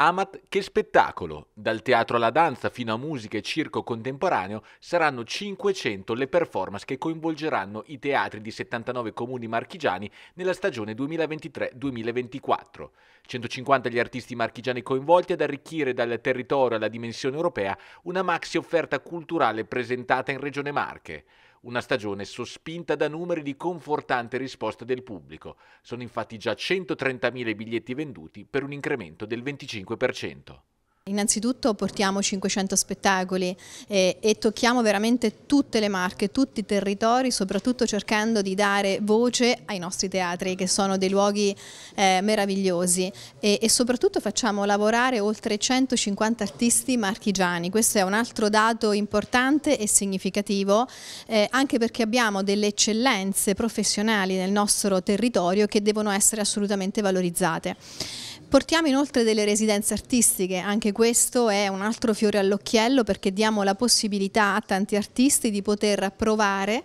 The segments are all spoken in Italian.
Amat, che spettacolo! Dal teatro alla danza fino a musica e circo contemporaneo saranno 500 le performance che coinvolgeranno i teatri di 79 comuni marchigiani nella stagione 2023-2024. 150 gli artisti marchigiani coinvolti ad arricchire dal territorio alla dimensione europea una maxi offerta culturale presentata in Regione Marche. Una stagione sospinta da numeri di confortante risposta del pubblico. Sono infatti già 130.000 i biglietti venduti per un incremento del 25%. Innanzitutto portiamo 500 spettacoli e, eh, e, tocchiamo veramente tutte le marche, tutti i territori, soprattutto cercando di dare voce ai nostri teatri che sono dei luoghi eh, meravigliosi e, e, soprattutto facciamo lavorare oltre 150 artisti marchigiani. Questo è un altro dato importante e significativo eh, anche perché abbiamo delle eccellenze professionali nel nostro territorio che devono essere assolutamente valorizzate. Portiamo inoltre delle residenze artistiche, anche questo è un altro fiore all'occhiello perché diamo la possibilità a tanti artisti di poter provare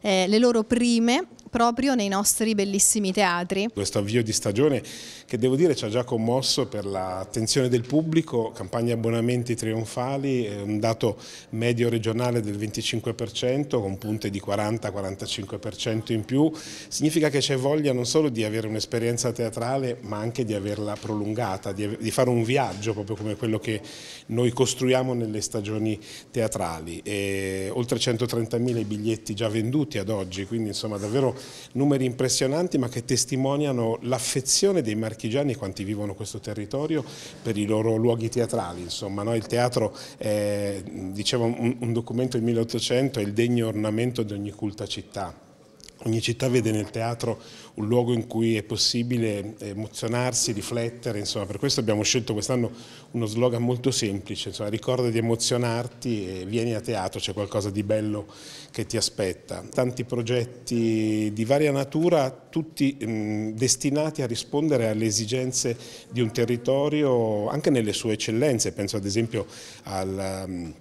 eh, le loro prime proprio nei nostri bellissimi teatri. Questo avvio di stagione che devo dire ci ha già commosso per l'attenzione del pubblico, campagne abbonamenti trionfali, eh, un dato medio regionale del 25% con punte di 40-45% in più, significa che c'è voglia non solo di avere un'esperienza teatrale ma anche di averla prolungata, di fare un viaggio proprio come quello che noi costruiamo nelle stagioni teatrali. E oltre 130.000 biglietti già venduti ad oggi, quindi insomma davvero numeri impressionanti ma che testimoniano l'affezione dei marchigiani quanti vivono questo territorio per i loro luoghi teatrali. Insomma, no? Il teatro è, dicevo, un, un documento del 1800, è il degno ornamento di ogni culta città Ogni città vede nel teatro un luogo in cui è possibile emozionarsi, riflettere, insomma, per questo abbiamo scelto quest'anno uno slogan molto semplice, insomma, ricorda di emozionarti e vieni a teatro, c'è qualcosa di bello che ti aspetta. Tanti progetti di varia natura, tutti mh, destinati a rispondere alle esigenze di un territorio, anche nelle sue eccellenze, penso ad esempio al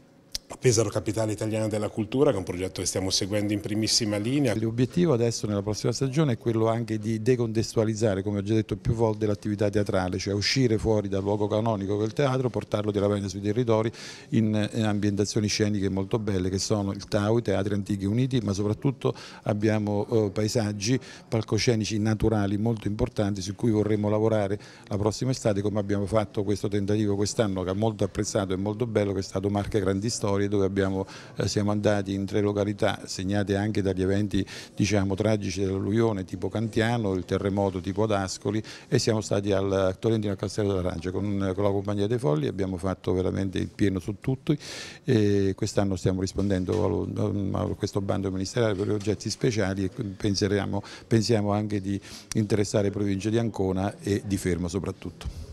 a Pesaro Capitale Italiana della Cultura, che è un progetto che stiamo seguendo in primissima linea. L'obiettivo adesso nella prossima stagione è quello anche di decontestualizzare, come ho già detto più volte, l'attività teatrale, cioè uscire fuori dal luogo canonico che è il teatro, portarlo direttamente sui territori in eh, ambientazioni sceniche molto belle che sono il Tau, i Teatri Antichi Uniti, ma soprattutto abbiamo eh, paesaggi, palcoscenici naturali molto importanti su cui vorremmo lavorare la prossima estate come abbiamo fatto questo tentativo quest'anno che ha molto apprezzato e molto bello che è stato Marche Grandi Storie credo che abbiamo, eh, siamo andati in tre località segnate anche dagli eventi diciamo, tragici dell'alluvione tipo Cantiano, il terremoto tipo Ascoli e siamo stati al Tolentino al Castello d'Arancia con, con la compagnia dei Folli, abbiamo fatto veramente il pieno su tutti e quest'anno stiamo rispondendo mm, a questo bando ministeriale per gli oggetti speciali e pensiamo anche di interessare le province di Ancona e di Fermo soprattutto.